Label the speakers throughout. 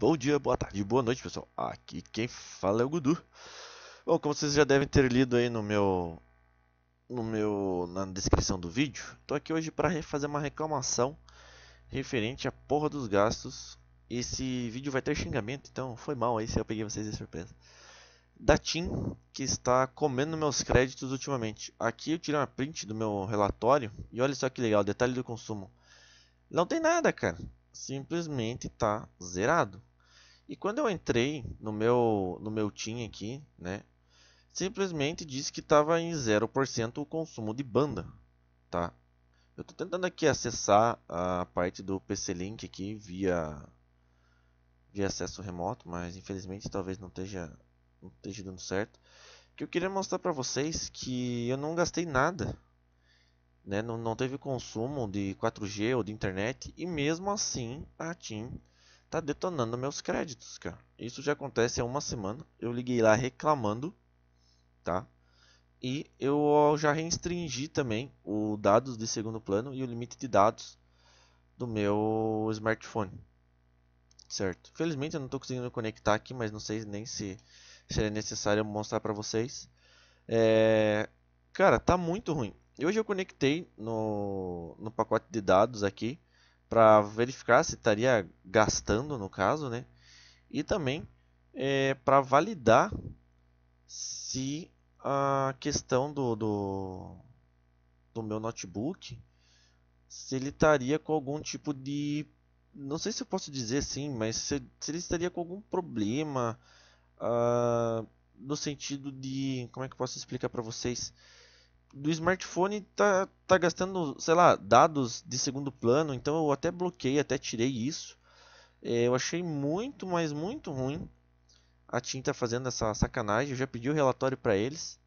Speaker 1: Bom dia, boa tarde, boa noite, pessoal. Aqui quem fala é o Gudu. Bom, como vocês já devem ter lido aí no meu no meu na descrição do vídeo, tô aqui hoje para fazer uma reclamação referente à porra dos gastos. Esse vídeo vai ter xingamento, então foi mal aí se eu peguei vocês de surpresa. Da TIM, que está comendo meus créditos ultimamente. Aqui eu tirei uma print do meu relatório e olha só que legal, detalhe do consumo. Não tem nada, cara. Simplesmente tá zerado e quando eu entrei no meu, no meu Team aqui, né? Simplesmente disse que estava em 0% o consumo de banda, tá? Eu estou tentando aqui acessar a parte do PC Link aqui via, via acesso remoto, mas infelizmente talvez não esteja, não esteja dando certo. Que eu queria mostrar para vocês que eu não gastei nada, né? Não, não teve consumo de 4G ou de internet e mesmo assim a TIM tá detonando meus créditos, cara. Isso já acontece há uma semana. Eu liguei lá reclamando, tá? E eu já restringi também o dados de segundo plano e o limite de dados do meu smartphone. Certo. Felizmente eu não estou conseguindo conectar aqui, mas não sei nem se seria necessário mostrar para vocês. É... Cara, tá muito ruim. Hoje eu conectei no, no pacote de dados aqui para verificar se estaria gastando no caso, né? E também é, para validar se a questão do, do, do meu notebook se ele estaria com algum tipo de não sei se eu posso dizer sim, mas se, se ele estaria com algum problema uh, no sentido de como é que eu posso explicar para vocês do smartphone tá, tá gastando, sei lá, dados de segundo plano, então eu até bloqueei, até tirei isso. É, eu achei muito, mas muito ruim a tinta fazendo essa sacanagem. Eu já pedi o relatório para eles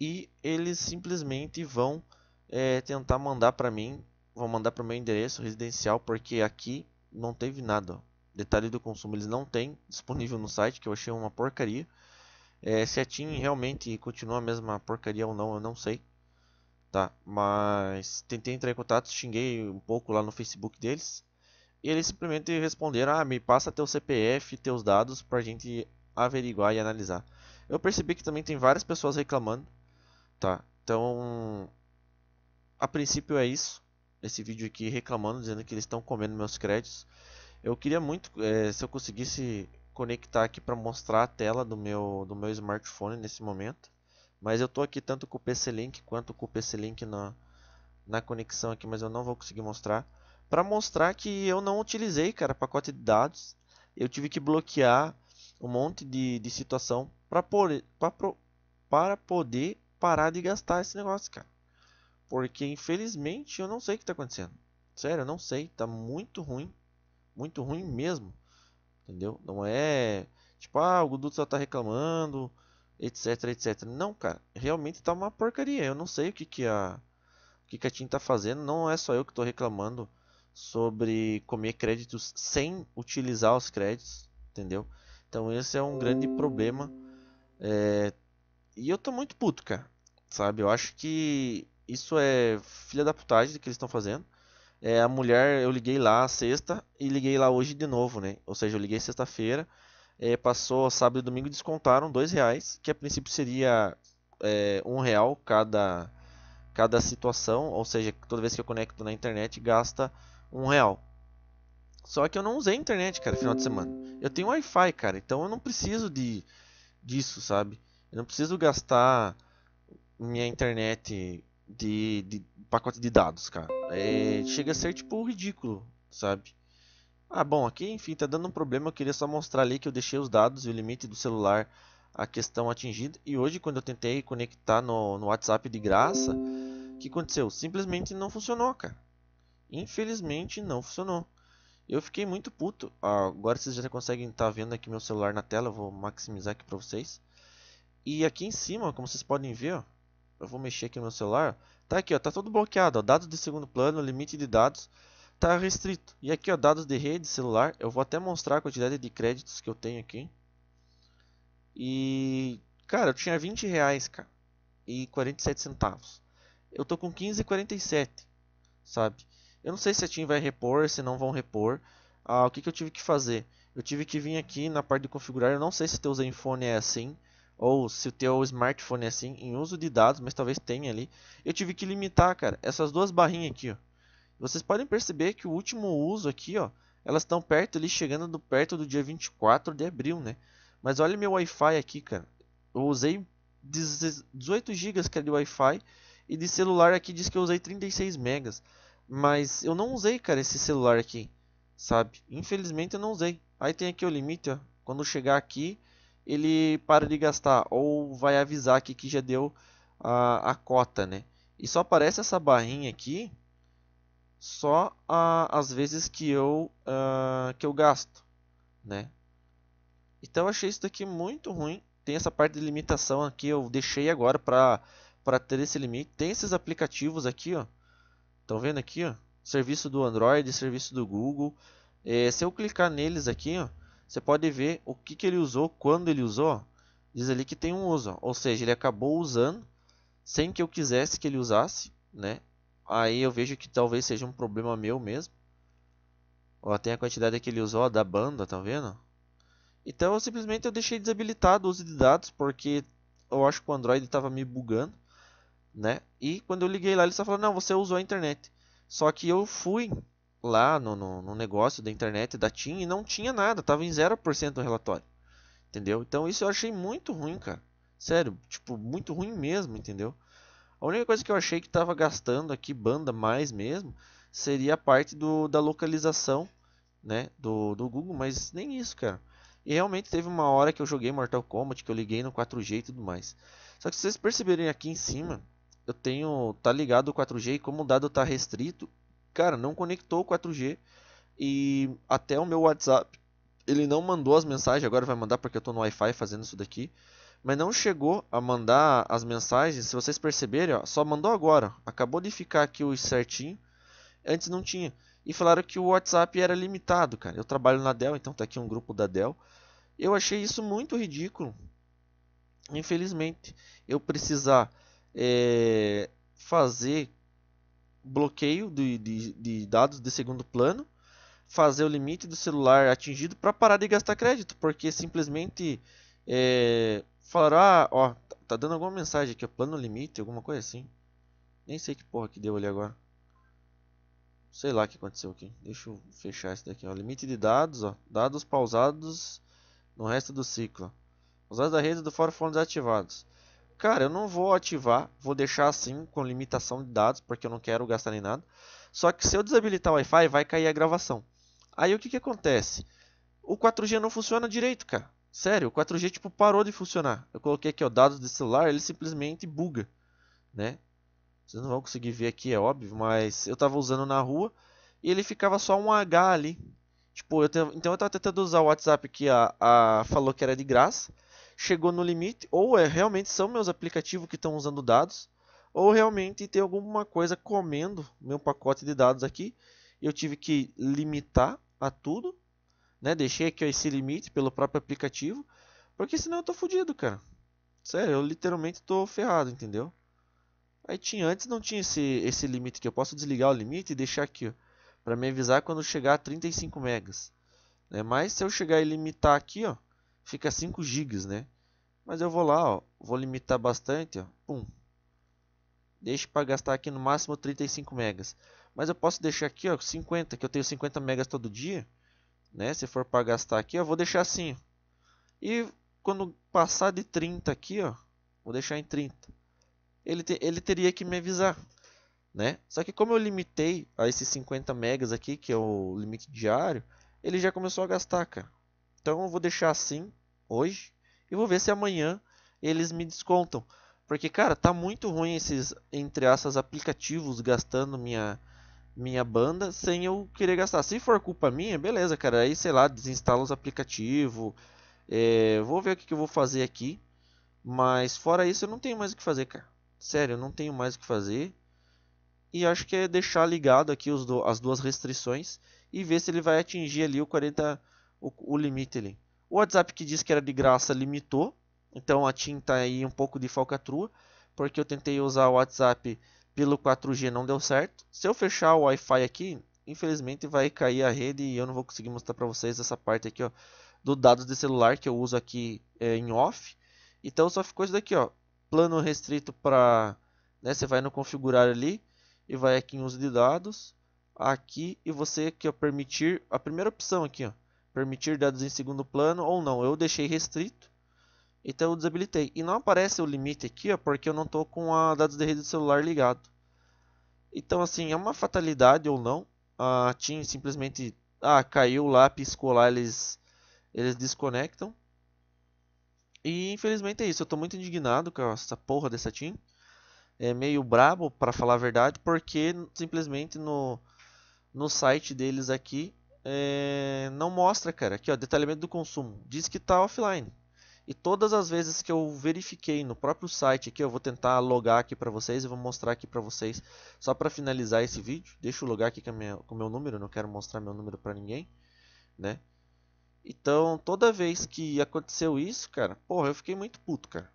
Speaker 1: e eles simplesmente vão é, tentar mandar para mim, vão mandar para o meu endereço residencial, porque aqui não teve nada. Ó. Detalhe do consumo eles não têm disponível no site, que eu achei uma porcaria. É, se a Team realmente continua a mesma porcaria ou não, eu não sei. Tá, mas tentei entrar em contato, xinguei um pouco lá no Facebook deles. E eles simplesmente responderam: Ah, me passa teu CPF, teus dados pra gente averiguar e analisar. Eu percebi que também tem várias pessoas reclamando. Tá, então. A princípio é isso. Esse vídeo aqui reclamando, dizendo que eles estão comendo meus créditos. Eu queria muito, é, se eu conseguisse conectar aqui para mostrar a tela do meu, do meu smartphone nesse momento. Mas eu estou aqui tanto com o PC Link quanto com o PC Link na, na conexão aqui, mas eu não vou conseguir mostrar. Para mostrar que eu não utilizei, cara, pacote de dados. Eu tive que bloquear um monte de, de situação para poder, para poder parar de gastar esse negócio, cara. Porque infelizmente eu não sei o que está acontecendo. Sério, eu não sei. está muito ruim. Muito ruim mesmo. Entendeu? Não é tipo, ah, o Guduto só tá reclamando, etc, etc. Não, cara, realmente tá uma porcaria. Eu não sei o que que a o que, que a TIM tá fazendo, não é só eu que tô reclamando sobre comer créditos sem utilizar os créditos, entendeu? Então esse é um grande problema. É... E eu tô muito puto, cara. Sabe? Eu acho que isso é filha da putagem que eles estão fazendo. É, a mulher, eu liguei lá sexta e liguei lá hoje de novo, né? Ou seja, eu liguei sexta-feira, é, passou sábado e domingo descontaram dois reais, que a princípio seria é, um real cada cada situação, ou seja, toda vez que eu conecto na internet gasta um real. Só que eu não usei internet, cara, final de semana. Eu tenho Wi-Fi, cara, então eu não preciso de disso, sabe? Eu não preciso gastar minha internet de, de pacote de dados, cara. É, chega a ser tipo ridículo, sabe? Ah, bom, aqui enfim, tá dando um problema. Eu queria só mostrar ali que eu deixei os dados e o limite do celular a questão atingida. E hoje, quando eu tentei conectar no, no WhatsApp de graça, o que aconteceu? Simplesmente não funcionou, cara. Infelizmente não funcionou. Eu fiquei muito puto. Ah, agora vocês já conseguem estar tá vendo aqui meu celular na tela. Eu vou maximizar aqui para vocês. E aqui em cima, como vocês podem ver, ó, eu vou mexer aqui no meu celular. Tá aqui, ó, tá tudo bloqueado, ó, dados de segundo plano, limite de dados tá restrito. E aqui, ó, dados de rede celular, eu vou até mostrar a quantidade de créditos que eu tenho aqui. E, cara, eu tinha 20 reais, cara, e 47 centavos. Eu tô com 15,47, sabe? Eu não sei se a TIM vai repor, se não vão repor. Ah, o que, que eu tive que fazer? Eu tive que vir aqui na parte de configurar, eu não sei se teu Zenfone é assim ou se o teu smartphone é assim, em uso de dados, mas talvez tenha ali, eu tive que limitar, cara, essas duas barrinhas aqui, ó. Vocês podem perceber que o último uso aqui, ó, elas estão perto ali, chegando do, perto do dia 24 de abril, né? Mas olha meu Wi-Fi aqui, cara. Eu usei 18 GB de Wi-Fi e de celular aqui diz que eu usei 36 megas. Mas eu não usei, cara, esse celular aqui, sabe? Infelizmente eu não usei. Aí tem aqui o limite, ó. Quando chegar aqui, ele para de gastar ou vai avisar aqui que já deu a, a cota, né? E só aparece essa barrinha aqui só a, as vezes que eu ah, que eu gasto, né? Então eu achei isso daqui muito ruim. Tem essa parte de limitação aqui, eu deixei agora para para ter esse limite. Tem esses aplicativos aqui, ó. Estão vendo aqui, ó? Serviço do Android, serviço do Google. É, se eu clicar neles aqui, ó, você pode ver o que, que ele usou, quando ele usou. Diz ali que tem um uso, ou seja, ele acabou usando sem que eu quisesse que ele usasse, né? Aí eu vejo que talvez seja um problema meu mesmo. Ó, tem a quantidade que ele usou ó, da banda, tá vendo? Então eu simplesmente eu deixei desabilitado o uso de dados porque eu acho que o Android estava me bugando, né? E quando eu liguei lá ele só falou não, você usou a internet. Só que eu fui lá no, no, no, negócio da internet da TIM e não tinha nada, tava em 0% no relatório. Entendeu? Então isso eu achei muito ruim, cara. Sério, tipo, muito ruim mesmo, entendeu? A única coisa que eu achei que tava gastando aqui banda mais mesmo seria a parte do, da localização, né, do, do Google, mas nem isso, cara. E realmente teve uma hora que eu joguei Mortal Kombat, que eu liguei no 4G e tudo mais. Só que se vocês perceberem aqui em cima, eu tenho tá ligado o 4G e como o dado tá restrito, cara, não conectou o 4G e até o meu WhatsApp, ele não mandou as mensagens, agora vai mandar porque eu estou no Wi-Fi fazendo isso daqui, mas não chegou a mandar as mensagens, se vocês perceberem, ó, só mandou agora, acabou de ficar aqui o certinho, antes não tinha. E falaram que o WhatsApp era limitado, cara. Eu trabalho na Dell, então tá aqui um grupo da Dell. Eu achei isso muito ridículo. Infelizmente, eu precisar é, fazer bloqueio de, de, de dados de segundo plano, fazer o limite do celular atingido para parar de gastar crédito, porque simplesmente é, falaram, ah, ó, tá, tá dando alguma mensagem aqui, plano limite, alguma coisa assim. Nem sei que porra que deu ali agora. Sei lá o que aconteceu aqui. Deixa eu fechar esse daqui, ó. Limite de dados, ó. Dados pausados no resto do ciclo. Os dados da rede do fórum foram desativados. Cara, eu não vou ativar, vou deixar assim com limitação de dados, porque eu não quero gastar nem nada. Só que se eu desabilitar o Wi-Fi, vai cair a gravação. Aí o que, que acontece? O 4G não funciona direito, cara. Sério, o 4G tipo parou de funcionar. Eu coloquei aqui o dados de celular, ele simplesmente buga, né? Vocês não vão conseguir ver aqui, é óbvio, mas eu tava usando na rua e ele ficava só um H ali. Tipo, eu te... então eu tava tentando usar o WhatsApp que a, a falou que era de graça chegou no limite, ou é realmente são meus aplicativos que estão usando dados, ou realmente tem alguma coisa comendo meu pacote de dados aqui. Eu tive que limitar a tudo, né? Deixei aqui esse limite pelo próprio aplicativo, porque senão eu tô fodido, cara. Sério, eu literalmente tô ferrado, entendeu? Aí tinha antes não tinha esse esse limite que eu posso desligar o limite e deixar aqui, para me avisar quando chegar a 35 megas. Né? Mas se eu chegar e limitar aqui, ó, fica 5 GB, né? Mas eu vou lá, ó, vou limitar bastante, ó, pum. Deixo para gastar aqui no máximo 35 megas. Mas eu posso deixar aqui, ó, 50, que eu tenho 50 megas todo dia, né? Se for para gastar aqui, eu vou deixar assim. E quando passar de 30 aqui, ó, vou deixar em 30. Ele, te, ele teria que me avisar, né? Só que como eu limitei a esses 50 megas aqui, que é o limite diário, ele já começou a gastar, cara. Então eu vou deixar assim hoje e vou ver se amanhã eles me descontam. Porque, cara, tá muito ruim esses, entre aspas, aplicativos gastando minha, minha banda sem eu querer gastar. Se for culpa minha, beleza, cara. Aí, sei lá, desinstala os aplicativos. É, vou ver o que, que eu vou fazer aqui. Mas fora isso, eu não tenho mais o que fazer, cara. Sério, eu não tenho mais o que fazer. E acho que é deixar ligado aqui os do, as duas restrições e ver se ele vai atingir ali o 40 o, o limite ali. O WhatsApp que disse que era de graça limitou, então a tinta é aí um pouco de falcatrua, porque eu tentei usar o WhatsApp pelo 4G não deu certo. Se eu fechar o Wi-Fi aqui, infelizmente vai cair a rede e eu não vou conseguir mostrar para vocês essa parte aqui ó, do dados de celular que eu uso aqui é, em off. Então só ficou isso daqui, ó, plano restrito para, né, você vai no configurar ali e vai aqui em uso de dados, aqui e você que permitir a primeira opção aqui, ó, permitir dados em segundo plano ou não. Eu deixei restrito, então eu desabilitei. E não aparece o limite aqui, ó, porque eu não estou com a dados de rede do celular ligado. Então, assim, é uma fatalidade ou não. A TIM simplesmente ah, caiu lá, piscou lá, eles, eles desconectam. E infelizmente é isso. Eu estou muito indignado com essa porra dessa TIM. É meio brabo, para falar a verdade, porque simplesmente no, no site deles aqui é, não mostra, cara. Aqui, ó, detalhamento do consumo. Diz que está offline. E todas as vezes que eu verifiquei no próprio site aqui, eu vou tentar logar aqui para vocês e vou mostrar aqui para vocês só para finalizar esse vídeo. Deixa eu logar aqui com, minha, com o meu número, não quero mostrar meu número para ninguém, né? Então, toda vez que aconteceu isso, cara, porra, eu fiquei muito puto, cara.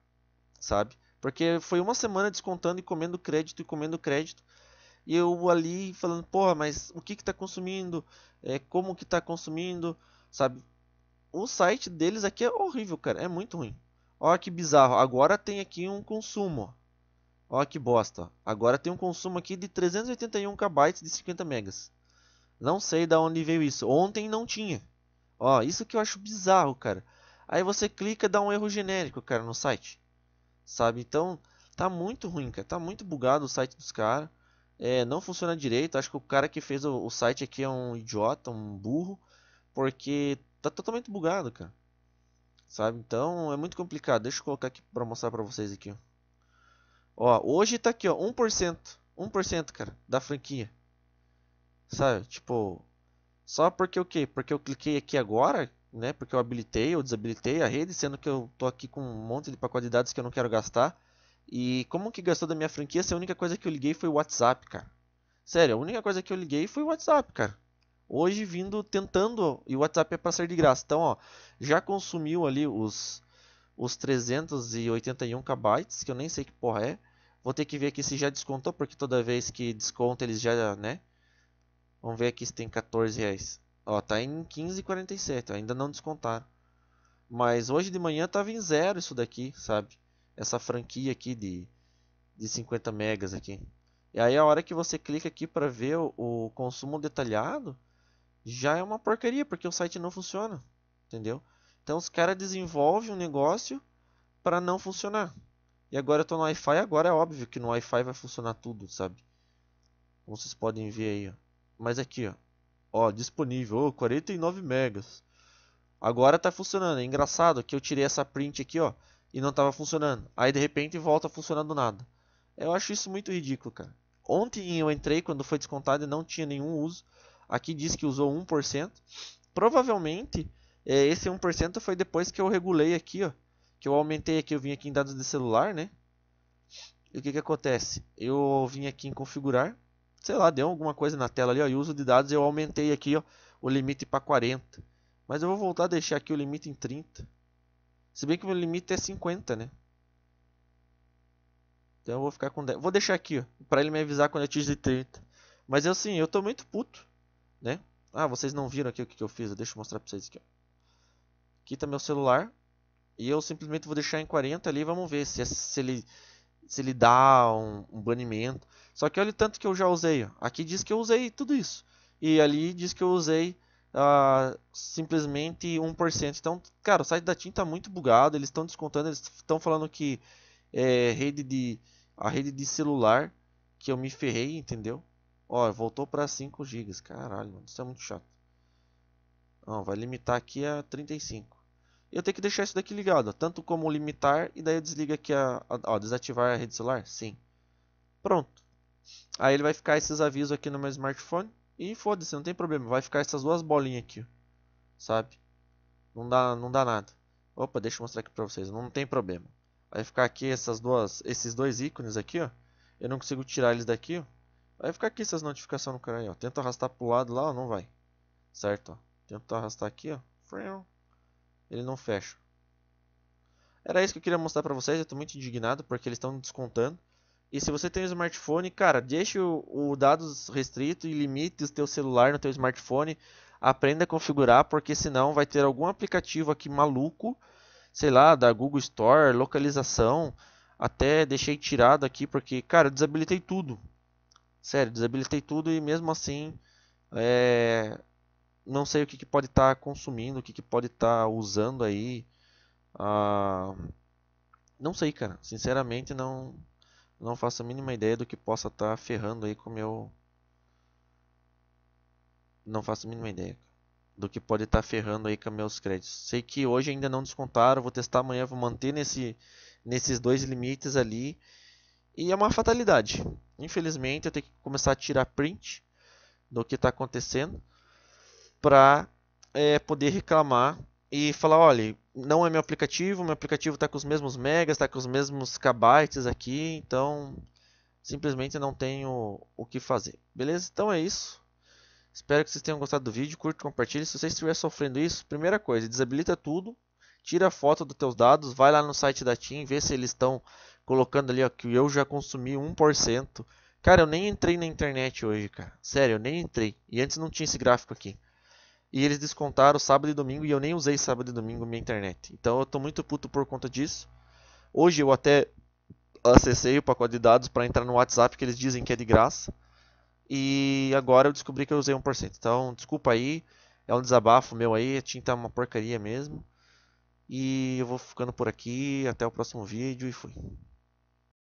Speaker 1: Sabe? Porque foi uma semana descontando e comendo crédito e comendo crédito e eu ali falando, porra, mas o que que tá consumindo? É, como que tá consumindo? Sabe? O site deles aqui é horrível, cara, é muito ruim. Olha que bizarro, agora tem aqui um consumo. Olha que bosta. Agora tem um consumo aqui de 381 KB de 50 megas. Não sei da onde veio isso. Ontem não tinha. Ó, isso que eu acho bizarro, cara. Aí você clica, dá um erro genérico, cara, no site. Sabe? Então, tá muito ruim, cara. Tá muito bugado o site dos caras. É, não funciona direito. Acho que o cara que fez o, o, site aqui é um idiota, um burro, porque tá totalmente bugado, cara. Sabe? Então é muito complicado. Deixa eu colocar aqui para mostrar para vocês aqui. Ó, hoje tá aqui, ó, 1%, 1%, cara, da franquia. Sabe? Tipo, só porque o quê? Porque eu cliquei aqui agora, né? Porque eu habilitei ou desabilitei a rede, sendo que eu tô aqui com um monte de pacote de dados que eu não quero gastar. E como que gastou da minha franquia se a única coisa que eu liguei foi o WhatsApp, cara? Sério, a única coisa que eu liguei foi o WhatsApp, cara. Hoje vindo tentando, e o WhatsApp é para ser de graça. Então, ó, já consumiu ali os, os 381 KB, que eu nem sei que porra é. Vou ter que ver aqui se já descontou, porque toda vez que desconta eles já, né? Vamos ver aqui se tem 14 reais. Ó, tá em 15,47, ainda não descontaram. Mas hoje de manhã tava em zero isso daqui, sabe? essa franquia aqui de, de 50 megas aqui. E aí a hora que você clica aqui para ver o, o, consumo detalhado, já é uma porcaria, porque o site não funciona, entendeu? Então os caras desenvolvem um negócio para não funcionar. E agora eu tô no Wi-Fi, agora é óbvio que no Wi-Fi vai funcionar tudo, sabe? Como vocês podem ver aí, ó. Mas aqui, ó. Ó, disponível, 49 megas. Agora tá funcionando. É engraçado que eu tirei essa print aqui, ó e não estava funcionando. Aí de repente volta a funcionar do nada. Eu acho isso muito ridículo, cara. Ontem eu entrei quando foi descontado e não tinha nenhum uso. Aqui diz que usou 1%. Provavelmente é, esse 1% foi depois que eu regulei aqui, ó. Que eu aumentei aqui, eu vim aqui em dados de celular, né? E o que que acontece? Eu vim aqui em configurar, sei lá, deu alguma coisa na tela ali, ó, e uso de dados, eu aumentei aqui, ó, o limite para 40. Mas eu vou voltar a deixar aqui o limite em 30. Se bem que meu limite é 50, né? Então eu vou ficar com 10. Vou deixar aqui, ó. Pra ele me avisar quando eu atingir 30. Mas eu é assim, eu tô muito puto, né? Ah, vocês não viram aqui o que, que eu fiz. Deixa eu mostrar pra vocês aqui, ó. Aqui tá meu celular. E eu simplesmente vou deixar em 40 ali. Vamos ver se, é, se ele se ele dá um, um, banimento. Só que olha o tanto que eu já usei. Ó. Aqui diz que eu usei tudo isso. E ali diz que eu usei uh, simplesmente 1%. Então, cara, o site da TIM está muito bugado, eles estão descontando, eles estão falando que é, rede de, a rede de celular, que eu me ferrei, entendeu? Ó, voltou para 5 GB, caralho, mano, isso é muito chato. Não, vai limitar aqui a 35. Eu tenho que deixar isso daqui ligado, tanto como limitar, e daí eu desliga aqui a, a ó, desativar a rede celular, sim. Pronto. Aí ele vai ficar esses avisos aqui no meu smartphone. E foda-se, não tem problema. Vai ficar essas duas bolinhas aqui. Sabe? Não dá, não dá nada. Opa, deixa eu mostrar aqui pra vocês. Não tem problema. Vai ficar aqui essas duas, esses dois ícones aqui, ó. Eu não consigo tirar eles daqui, ó. Vai ficar aqui essas notificações no cara aí, ó. Tenta arrastar pro lado lá, ó. Não vai. Certo, ó. Tenta arrastar aqui, ó. Ele não fecha. Era isso que eu queria mostrar pra vocês. Eu tô muito indignado porque eles estão descontando. E se você tem um smartphone, cara, deixe o, o dados restrito e limite o teu celular no teu smartphone. Aprenda a configurar, porque senão vai ter algum aplicativo aqui maluco, sei lá, da Google Store, localização. Até deixei tirado aqui, porque, cara, eu desabilitei tudo. Sério, desabilitei tudo e mesmo assim, é... não sei o que, que pode estar tá consumindo, o que, que pode estar tá usando aí. Ah... Não sei, cara. Sinceramente, não não faço a mínima ideia do que possa estar tá ferrando aí com o meu. Não faço a mínima ideia do que pode estar tá ferrando aí com meus créditos. Sei que hoje ainda não descontaram, vou testar amanhã, vou manter nesse, nesses dois limites ali. E é uma fatalidade. Infelizmente, eu tenho que começar a tirar print do que está acontecendo para é, eh, poder reclamar e falar: olha, não é meu aplicativo, meu aplicativo está com os mesmos megas, está com os mesmos kbytes aqui, então simplesmente não tenho o que fazer. Beleza? Então é isso. Espero que vocês tenham gostado do vídeo, curte, compartilhe. Se você estiver sofrendo isso, primeira coisa, desabilita tudo, tira a foto dos teus dados, vai lá no site da TIM, vê se eles estão colocando ali ó, que eu já consumi 1%. Cara, eu nem entrei na internet hoje, cara. Sério, eu nem entrei. E antes não tinha esse gráfico aqui. E eles descontaram sábado e domingo e eu nem usei sábado e domingo minha internet. Então eu tô muito puto por conta disso. Hoje eu até acessei o pacote de dados para entrar no WhatsApp que eles dizem que é de graça. E agora eu descobri que eu usei 1%. Então, desculpa aí, é um desabafo meu aí, a tinta é uma porcaria mesmo. E eu vou ficando por aqui, até o próximo vídeo e fui.